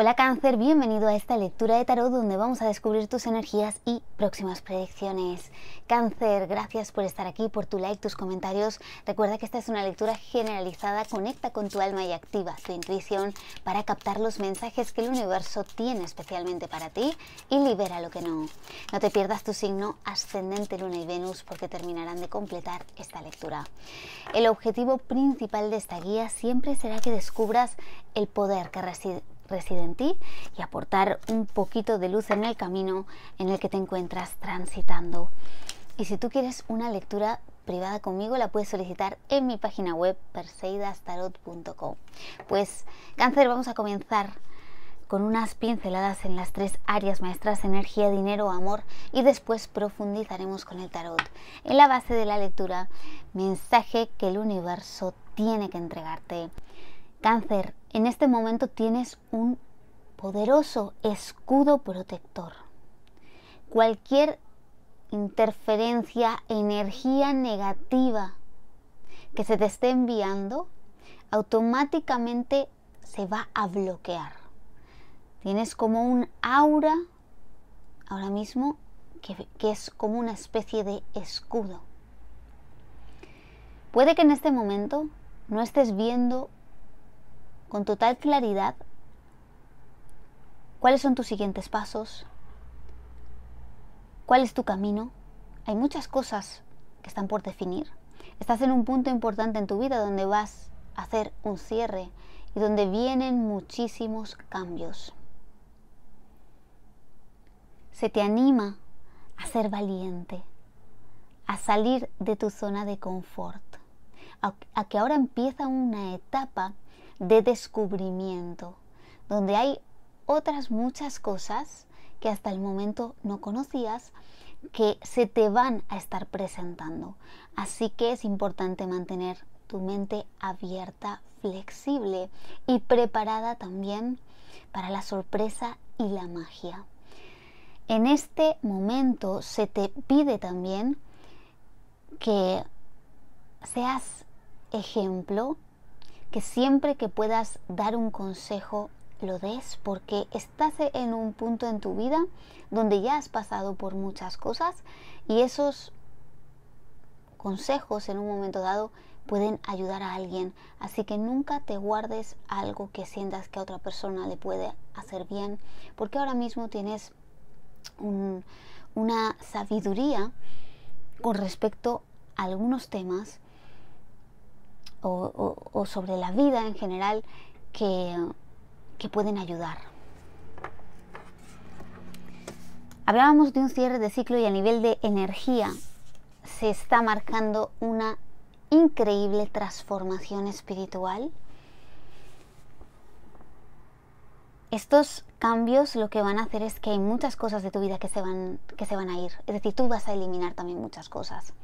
Hola cáncer, bienvenido a esta lectura de tarot donde vamos a descubrir tus energías y próximas predicciones. Cáncer, gracias por estar aquí, por tu like, tus comentarios. Recuerda que esta es una lectura generalizada, conecta con tu alma y activa tu intuición para captar los mensajes que el universo tiene especialmente para ti y libera lo que no. No te pierdas tu signo ascendente Luna y Venus porque terminarán de completar esta lectura. El objetivo principal de esta guía siempre será que descubras el poder que reside ti y aportar un poquito de luz en el camino en el que te encuentras transitando. Y si tú quieres una lectura privada conmigo, la puedes solicitar en mi página web perseidastarot.com. Pues, cáncer, vamos a comenzar con unas pinceladas en las tres áreas maestras, energía, dinero, amor, y después profundizaremos con el tarot. En la base de la lectura, mensaje que el universo tiene que entregarte. Cáncer, en este momento tienes un poderoso escudo protector. Cualquier interferencia, energía negativa que se te esté enviando, automáticamente se va a bloquear. Tienes como un aura ahora mismo que, es como una especie de escudo. Puede que en este momento no estés viendo con total claridad cuáles son tus siguientes pasos, cuál es tu camino. Hay muchas cosas que están por definir. Estás en un punto importante en tu vida donde vas a hacer un cierre y donde vienen muchísimos cambios. Se te anima a ser valiente, a salir de tu zona de confort, a, que ahora empieza una etapa de descubrimiento, donde hay otras muchas cosas que hasta el momento no conocías que se te van a estar presentando. Así que es importante mantener tu mente abierta, flexible y preparada también para la sorpresa y la magia. En este momento se te pide también que seas ejemplo que siempre que puedas dar un consejo lo des porque estás en un punto en tu vida donde ya has pasado por muchas cosas y esos consejos en un momento dado pueden ayudar a alguien. Así que nunca te guardes algo que sientas que a otra persona le puede hacer bien porque ahora mismo tienes una sabiduría con respecto a algunos temas o, sobre la vida en general que, pueden ayudar. Hablábamos de un cierre de ciclo y a nivel de energía se está marcando una increíble transformación espiritual. Estos cambios lo que van a hacer es que hay muchas cosas de tu vida que se van, que se van a ir. Es decir, tú vas a eliminar también muchas cosas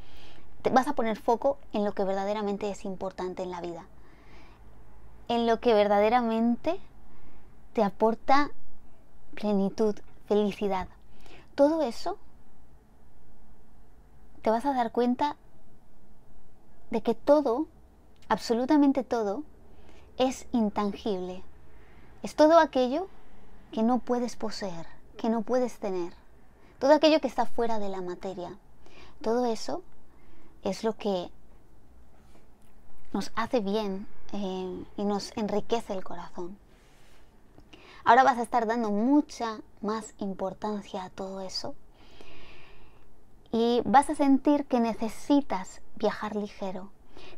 te vas a poner foco en lo que verdaderamente es importante en la vida, en lo que verdaderamente te aporta plenitud, felicidad. Todo eso te vas a dar cuenta de que todo, absolutamente todo, es intangible. Es todo aquello que no puedes poseer, que no puedes tener. Todo aquello que está fuera de la materia. Todo eso es lo que nos hace bien eh, y nos enriquece el corazón. Ahora vas a estar dando mucha más importancia a todo eso y vas a sentir que necesitas viajar ligero,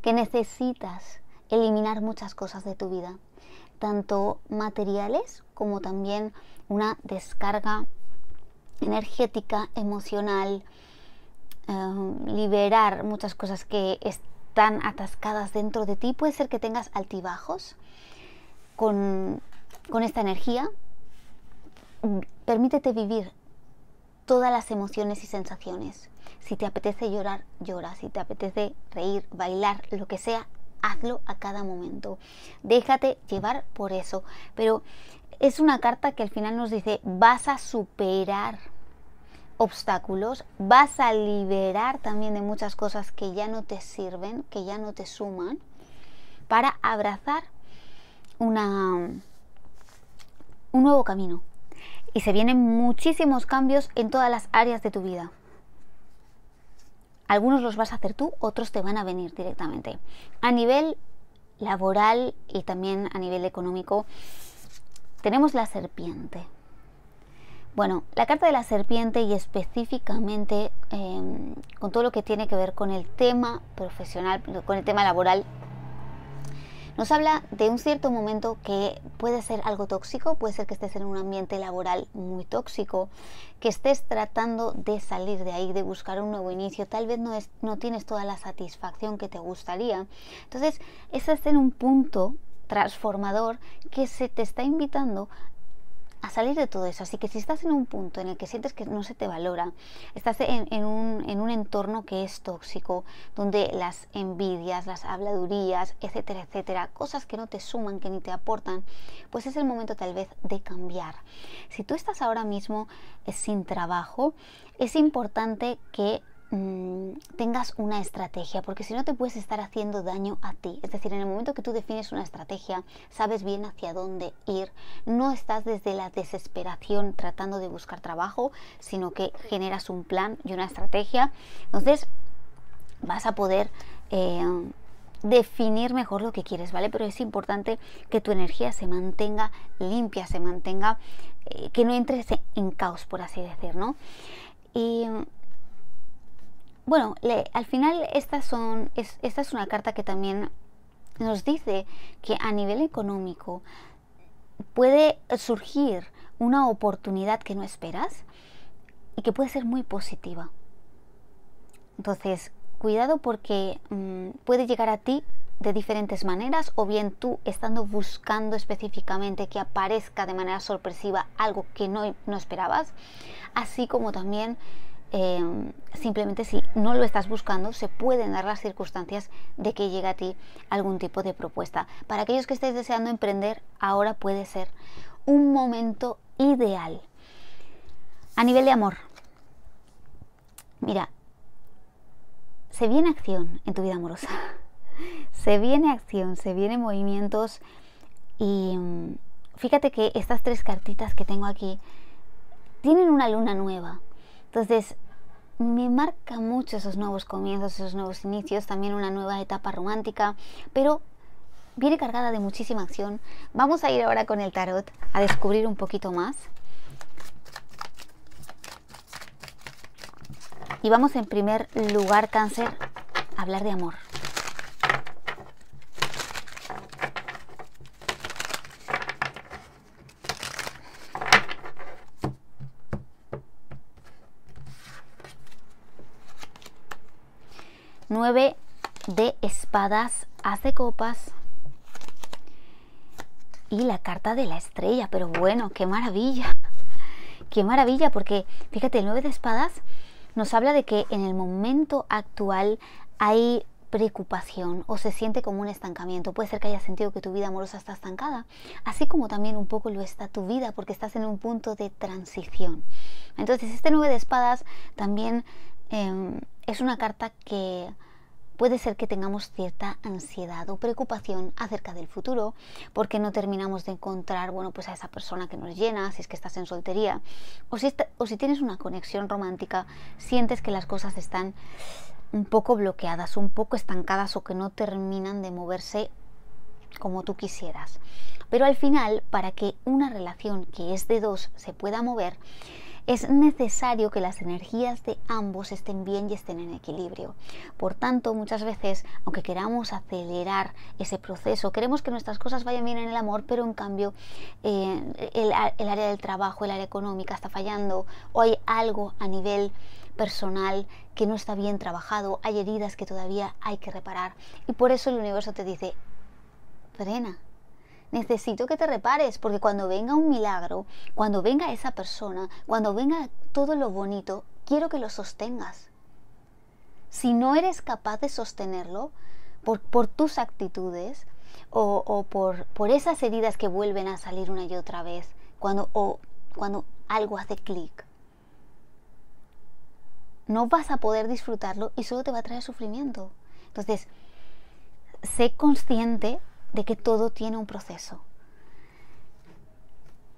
que necesitas eliminar muchas cosas de tu vida, tanto materiales como también una descarga energética, emocional, Em, liberar muchas cosas que están atascadas dentro de ti. Puede ser que tengas altibajos con, con esta energía. Permítete vivir todas las emociones y sensaciones. Si te apetece llorar, llora. Si te apetece reír, bailar, lo que sea, hazlo a cada momento. Déjate llevar por eso. Pero es una carta que al final nos dice, vas a superar obstáculos, vas a liberar también de muchas cosas que ya no te sirven, que ya no te suman, para abrazar una, un nuevo camino. Y se vienen muchísimos cambios en todas las áreas de tu vida. Algunos los vas a hacer tú, otros te van a venir directamente. A nivel laboral y también a nivel económico, tenemos la serpiente. Bueno, la carta de la serpiente y específicamente em, con todo lo que tiene que ver con el tema profesional, con el tema laboral, nos habla de un cierto momento que puede ser algo tóxico, puede ser que estés en un ambiente laboral muy tóxico, que estés tratando de salir de ahí, de buscar un nuevo inicio, tal vez no, es, no tienes toda la satisfacción que te gustaría. Entonces, es en un punto transformador que se te está invitando a salir de todo eso. Así que si estás en un punto en el que sientes que no se te valora, estás en, un, entorno que es tóxico, donde las envidias, las habladurías, etcétera, etcétera, cosas que no te suman, que ni te aportan, pues es el momento tal vez de cambiar. Si tú estás ahora mismo eh, sin trabajo, es importante que Mm, tengas una estrategia, porque si no te puedes estar haciendo daño a ti. Es decir, en el momento que tú defines una estrategia, sabes bien hacia dónde ir, no estás desde la desesperación tratando de buscar trabajo, sino que generas un plan y una estrategia. Entonces, vas a poder... Eh, definir mejor lo que quieres, ¿vale? Pero es importante que tu energía se mantenga limpia, se mantenga, eh, que no entres en, caos, por así decir, ¿no? Y bueno, al final son, esta es una carta que también nos dice que a nivel económico puede surgir una oportunidad que no esperas y que puede ser muy positiva. Entonces, cuidado porque mm, puede llegar a ti de diferentes maneras o bien tú estando buscando específicamente que aparezca de manera sorpresiva algo que no, no esperabas, así como también Em, simplemente si no lo estás buscando, se pueden dar las circunstancias de que llegue a ti algún tipo de propuesta. Para aquellos que estáis deseando emprender, ahora puede ser un momento ideal. A nivel de amor, mira, se viene acción en tu vida amorosa. Se viene acción, se vienen movimientos y mm, fíjate que estas tres cartitas que tengo aquí tienen una luna nueva. Entonces, me marca mucho esos nuevos comienzos, esos nuevos inicios, también una nueva etapa romántica, pero viene cargada de muchísima acción. Vamos a ir ahora con el tarot a descubrir un poquito más. Y vamos en primer lugar, cáncer, a hablar de amor. 9 de espadas, hace copas y la carta de la estrella. Pero bueno, qué maravilla. Qué maravilla, porque fíjate, el 9 de espadas nos habla de que en el momento actual hay preocupación o se siente como un estancamiento. Puede ser que hayas sentido que tu vida amorosa está estancada, así como también un poco lo está tu vida porque estás en un punto de transición. Entonces este 9 de espadas también em, es una carta que puede ser que tengamos cierta ansiedad o preocupación acerca del futuro porque no terminamos de encontrar, bueno, pues a esa persona que nos llena, si es que estás en soltería, o si, o si tienes una conexión romántica, sientes que las cosas están un poco bloqueadas, un poco estancadas o que no terminan de moverse como tú quisieras. Pero al final, para que una relación que es de dos se pueda mover, es necesario que las energías de ambos estén bien y estén en equilibrio. Por tanto, muchas veces, aunque queramos acelerar ese proceso, queremos que nuestras cosas vayan bien en el amor, pero en cambio eh, el, el área del trabajo, el área económica está fallando o hay algo a nivel personal que no está bien trabajado, hay heridas que todavía hay que reparar. Y por eso el universo te dice, frena, necesito que te repares, porque cuando venga un milagro, cuando venga esa persona, cuando venga todo lo bonito, quiero que lo sostengas. Si no eres capaz de sostenerlo por, tus actitudes o, por, esas heridas que vuelven a salir una y otra vez, cuando, o, cuando algo hace clic, no vas a poder disfrutarlo y solo te va a traer sufrimiento. Entonces, sé consciente de que todo tiene un proceso.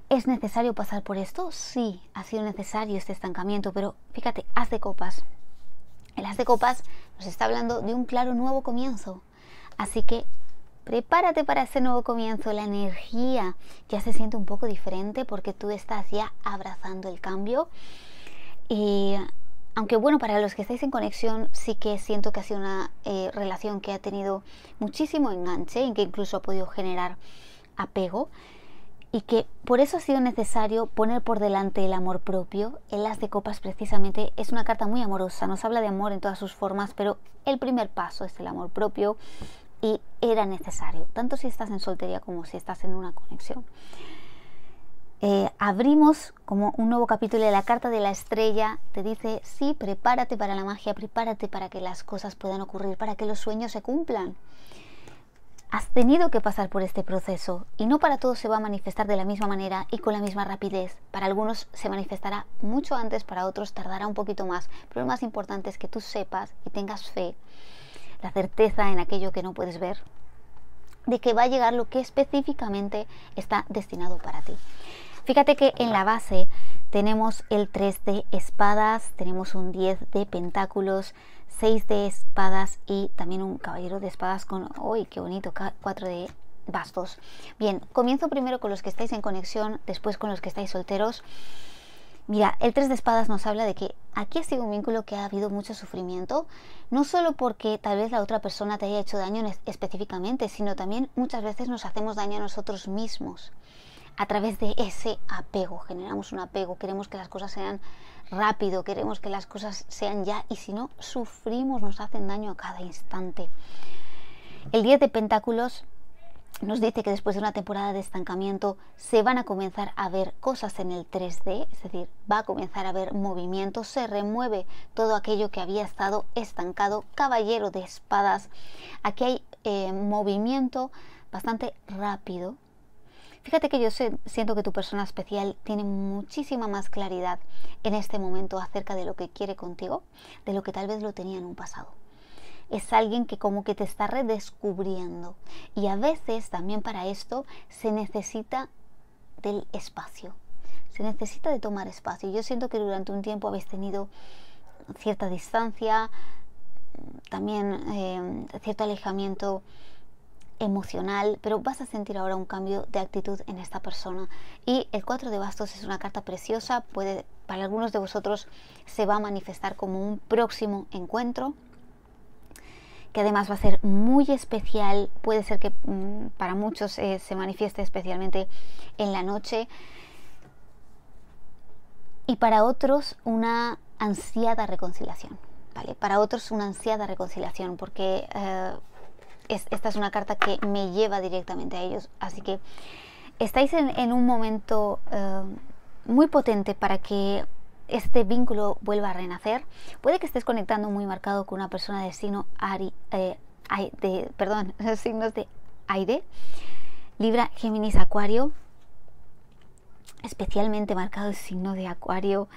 ¿Es necesario pasar por esto? Sí, ha sido necesario este estancamiento, pero fíjate, haz de copas. El haz de copas nos está hablando de un claro nuevo comienzo. Así que prepárate para ese nuevo comienzo. La energía ya se siente un poco diferente porque tú estás ya abrazando el cambio. Y aunque bueno, para los que estáis en conexión, sí que siento que ha sido una eh, relación que ha tenido muchísimo enganche y que incluso ha podido generar apego. Y que por eso ha sido necesario poner por delante el amor propio. El As de Copas precisamente es una carta muy amorosa, nos habla de amor en todas sus formas, pero el primer paso es el amor propio y era necesario, tanto si estás en soltería como si estás en una conexión. Eh, abrimos como un nuevo capítulo de la carta de la estrella. Te dice, sí, prepárate para la magia, prepárate para que las cosas puedan ocurrir, para que los sueños se cumplan. Has tenido que pasar por este proceso y no para todos se va a manifestar de la misma manera y con la misma rapidez. Para algunos se manifestará mucho antes, para otros tardará un poquito más. Pero lo más importante es que tú sepas y tengas fe, la certeza en aquello que no puedes ver, de que va a llegar lo que específicamente está destinado para ti. Fíjate que en la base tenemos el 3 de espadas, tenemos un 10 de pentáculos, 6 de espadas y también un caballero de espadas con, uy, qué bonito, 4 de bastos. Bien, comienzo primero con los que estáis en conexión, después con los que estáis solteros. Mira, el 3 de espadas nos habla de que aquí ha sido un vínculo que ha habido mucho sufrimiento, no solo porque tal vez la otra persona te haya hecho daño específicamente, sino también muchas veces nos hacemos daño a nosotros mismos a través de ese apego. Generamos un apego, queremos que las cosas sean rápido, queremos que las cosas sean ya y si no, sufrimos, nos hacen daño a cada instante. El 10 de Pentáculos nos dice que después de una temporada de estancamiento se van a comenzar a ver cosas en el 3D, es decir, va a comenzar a haber movimiento, se remueve todo aquello que había estado estancado, caballero de espadas. Aquí hay eh, movimiento bastante rápido, Fíjate que yo siento que tu persona especial tiene muchísima más claridad en este momento acerca de lo que quiere contigo, de lo que tal vez lo tenía en un pasado. Es alguien que como que te está redescubriendo. Y a veces también para esto se necesita del espacio. Se necesita de tomar espacio. Yo siento que durante un tiempo habéis tenido cierta distancia, también eh, cierto alejamiento emocional, pero vas a sentir ahora un cambio de actitud en esta persona. Y el 4 de bastos es una carta preciosa, puede, para algunos de vosotros se va a manifestar como un próximo encuentro, que además va a ser muy especial, puede ser que mm, para muchos eh, se manifieste especialmente en la noche. Y para otros una ansiada reconciliación. vale Para otros una ansiada reconciliación, porque eh, esta es una carta que me lleva directamente a ellos. Así que estáis en, un momento eh, muy potente para que este vínculo vuelva a renacer. Puede que estés conectando muy marcado con una persona de signo Ari, eh, de, perdón, signos de aire. Libra, Géminis, Acuario. Especialmente marcado el signo de Acuario.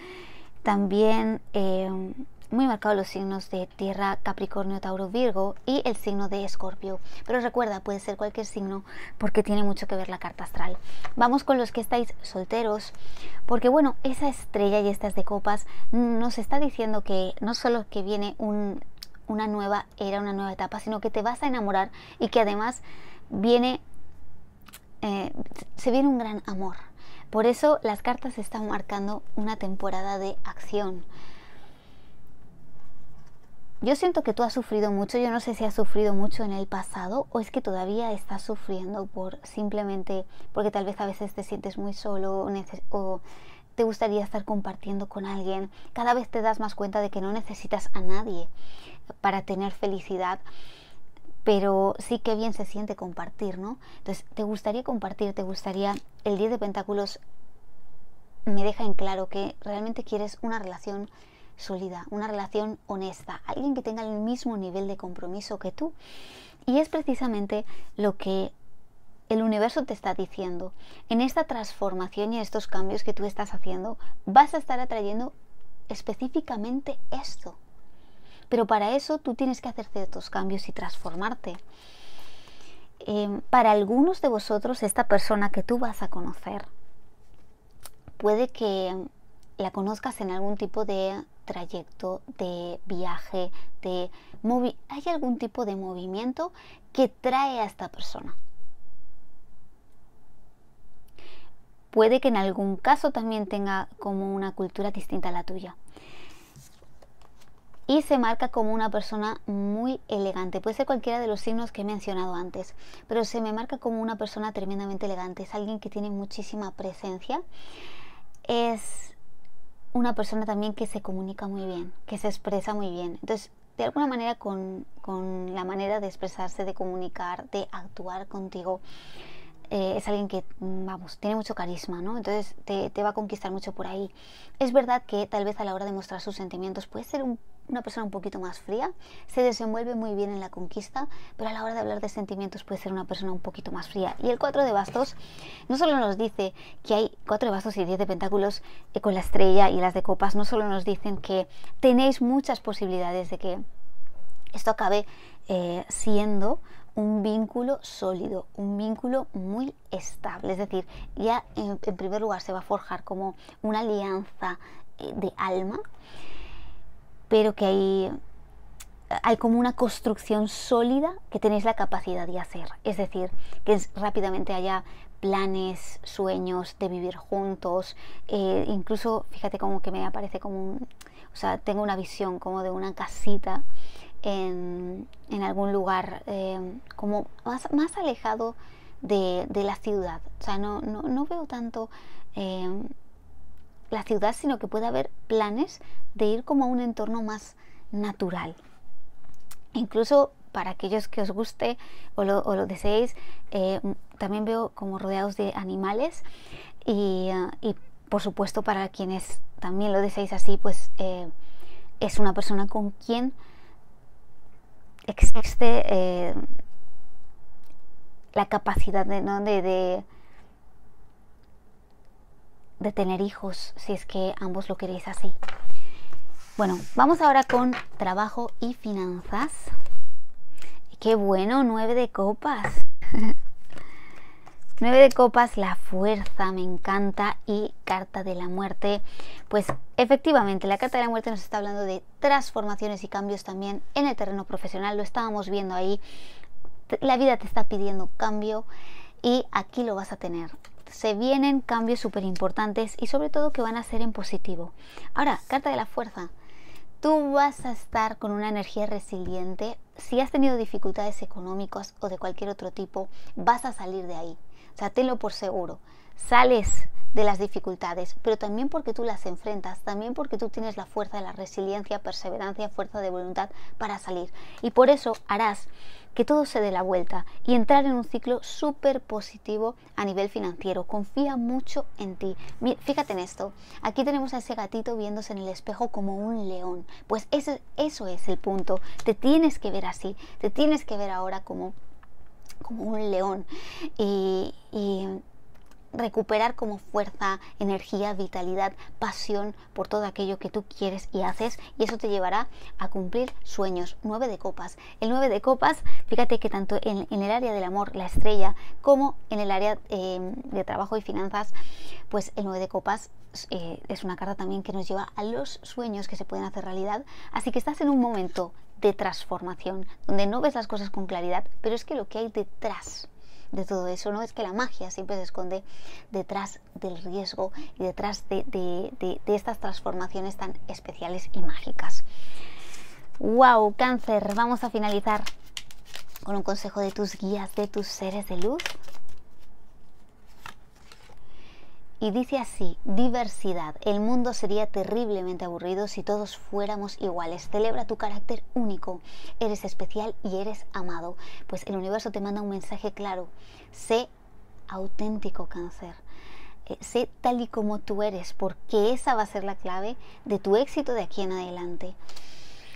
También... Eh, muy marcados los signos de Tierra, Capricornio, Tauro, Virgo y el signo de Escorpio. Pero recuerda, puede ser cualquier signo porque tiene mucho que ver la carta astral. Vamos con los que estáis solteros, porque bueno, esa estrella y estas de copas nos está diciendo que no solo que viene una nueva era, una nueva etapa, sino que te vas a enamorar y que además viene eh, se viene un gran amor. Por eso las cartas están marcando una temporada de acción, yo siento que tú has sufrido mucho, yo no sé si has sufrido mucho en el pasado o es que todavía estás sufriendo por simplemente porque tal vez a veces te sientes muy solo o te gustaría estar compartiendo con alguien. Cada vez te das más cuenta de que no necesitas a nadie para tener felicidad, pero sí que bien se siente compartir, ¿no? Entonces, te gustaría compartir, te gustaría el 10 de pentáculos me deja en claro que realmente quieres una relación sólida, una relación honesta, alguien que tenga el mismo nivel de compromiso que tú. Y es precisamente lo que el universo te está diciendo. En esta transformación y estos cambios que tú estás haciendo, vas a estar atrayendo específicamente esto. Pero para eso tú tienes que hacer ciertos cambios y transformarte. Eh, para algunos de vosotros, esta persona que tú vas a conocer, puede que la conozcas en algún tipo de trayecto, de viaje, de movi hay algún tipo de movimiento que trae a esta persona. Puede que en algún caso también tenga como una cultura distinta a la tuya. Y se marca como una persona muy elegante. Puede ser cualquiera de los signos que he mencionado antes, pero se me marca como una persona tremendamente elegante. Es alguien que tiene muchísima presencia. Es una persona también que se comunica muy bien, que se expresa muy bien. Entonces, de alguna manera con, la manera de expresarse, de comunicar, de actuar contigo, eh, es alguien que, mm, vamos, tiene mucho carisma, ¿no? Entonces te, va a conquistar mucho por ahí. Es verdad que tal vez a la hora de mostrar sus sentimientos puede ser un una persona un poquito más fría, se desenvuelve muy bien en la conquista, pero a la hora de hablar de sentimientos puede ser una persona un poquito más fría. Y el 4 de bastos no solo nos dice que hay 4 de bastos y 10 de pentáculos eh, con la estrella y las de copas, no solo nos dicen que tenéis muchas posibilidades de que esto acabe eh, siendo un vínculo sólido, un vínculo muy estable. Es decir, ya en, primer lugar se va a forjar como una alianza eh, de alma pero que hay, hay como una construcción sólida que tenéis la capacidad de hacer. Es decir, que rápidamente haya planes, sueños de vivir juntos, eh, incluso fíjate como que me aparece como un, o sea, tengo una visión como de una casita en, algún lugar eh, como más, más alejado de, de, la ciudad, o sea, no, no, veo tanto eh, la ciudad, sino que puede haber planes de ir como a un entorno más natural. Incluso para aquellos que os guste o lo, deseéis, eh, también veo como rodeados de animales eh, y, por supuesto para quienes también lo deseéis así, pues eh, es una persona con quien existe la capacidad de, ¿no? de, de tener hijos, si es que ambos lo queréis así. Bueno, vamos ahora con trabajo y finanzas. Qué bueno, nueve de copas. nueve de copas, la fuerza, me encanta. Y carta de la muerte. Pues efectivamente, la carta de la muerte nos está hablando de transformaciones y cambios también en el terreno profesional. Lo estábamos viendo ahí. La vida te está pidiendo cambio y aquí lo vas a tener se vienen cambios súper importantes y sobre todo que van a ser en positivo. Ahora, carta de la fuerza. Tú vas a estar con una energía resiliente. Si has tenido dificultades económicas o de cualquier otro tipo, vas a salir de ahí. O sea, tenlo por seguro. Sales de las dificultades, pero también porque tú las enfrentas, también porque tú tienes la fuerza, la resiliencia, perseverancia, fuerza de voluntad para salir. Y por eso harás que todo se dé la vuelta y entrar en un ciclo súper positivo a nivel financiero. Confía mucho en ti. fíjate en esto. Aquí tenemos a ese gatito viéndose en el espejo como un león. Pues eso, eso es el punto. Te tienes que ver así. Te tienes que ver ahora como como un león recuperar como fuerza, energía, vitalidad, pasión por todo aquello que tú quieres y haces y eso te llevará a cumplir sueños. nueve de copas. El nueve de copas, fíjate que tanto en, el área del amor, la estrella, como en el área em, de trabajo y finanzas, pues el nueve de copas eh, es una carta también que nos lleva a los sueños que se pueden hacer realidad. Así que estás en un momento de transformación, donde no ves las cosas con claridad, pero es que lo que hay detrás de todo eso, ¿no? Es que la magia siempre se esconde detrás del riesgo y detrás de, estas transformaciones tan especiales y mágicas. ¡Wow! Cáncer, vamos a finalizar con un consejo de tus guías, de tus seres de luz. Y dice así, diversidad. El mundo sería terriblemente aburrido si todos fuéramos iguales. Celebra tu carácter único. Eres especial y eres amado. Pues el universo te manda un mensaje claro. Sé auténtico cáncer. Eh, sé tal y como tú eres, porque esa va a ser la clave de tu éxito de aquí en adelante.